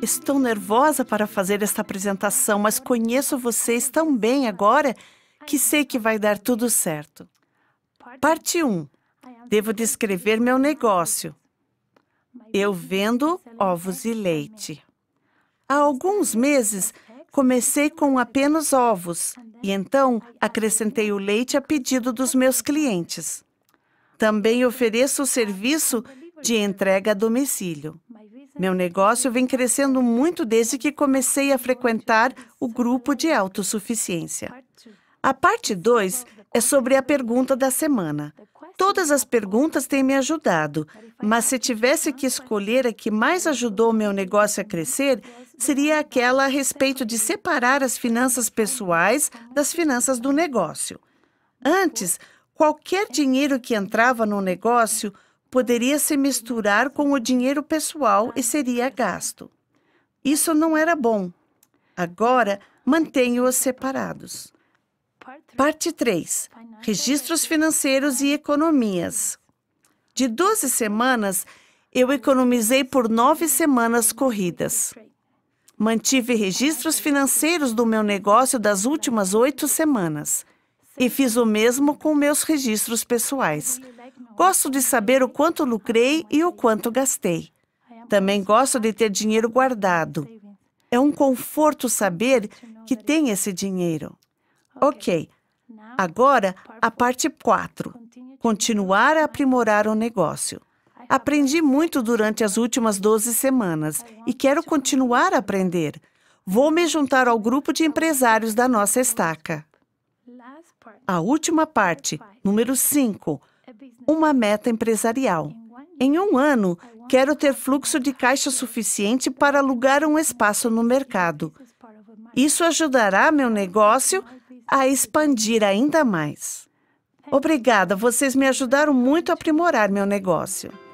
Estou nervosa para fazer esta apresentação, mas conheço vocês tão bem agora que sei que vai dar tudo certo. Parte 1. Devo descrever meu negócio. Eu vendo ovos e leite. Há alguns meses, comecei com apenas ovos e então acrescentei o leite a pedido dos meus clientes. Também ofereço o serviço de entrega a domicílio. Meu negócio vem crescendo muito desde que comecei a frequentar o grupo de autossuficiência. A parte 2 é sobre a pergunta da semana. Todas as perguntas têm me ajudado, mas se tivesse que escolher a que mais ajudou meu negócio a crescer, seria aquela a respeito de separar as finanças pessoais das finanças do negócio. Antes, qualquer dinheiro que entrava no negócio poderia se misturar com o dinheiro pessoal e seria gasto. Isso não era bom. Agora, mantenho-os separados. Parte 3: Registros financeiros e economias. De 12 semanas, eu economizei por nove semanas corridas. Mantive registros financeiros do meu negócio das últimas oito semanas. E fiz o mesmo com meus registros pessoais. Gosto de saber o quanto lucrei e o quanto gastei. Também gosto de ter dinheiro guardado. É um conforto saber que tem esse dinheiro. Ok, agora a parte 4: continuar a aprimorar o negócio. Aprendi muito durante as últimas 12 semanas e quero continuar a aprender. Vou me juntar ao grupo de empresários da nossa estaca. A última parte, número 5 uma meta empresarial. Em um ano, quero ter fluxo de caixa suficiente para alugar um espaço no mercado. Isso ajudará meu negócio a expandir ainda mais. Obrigada, vocês me ajudaram muito a aprimorar meu negócio.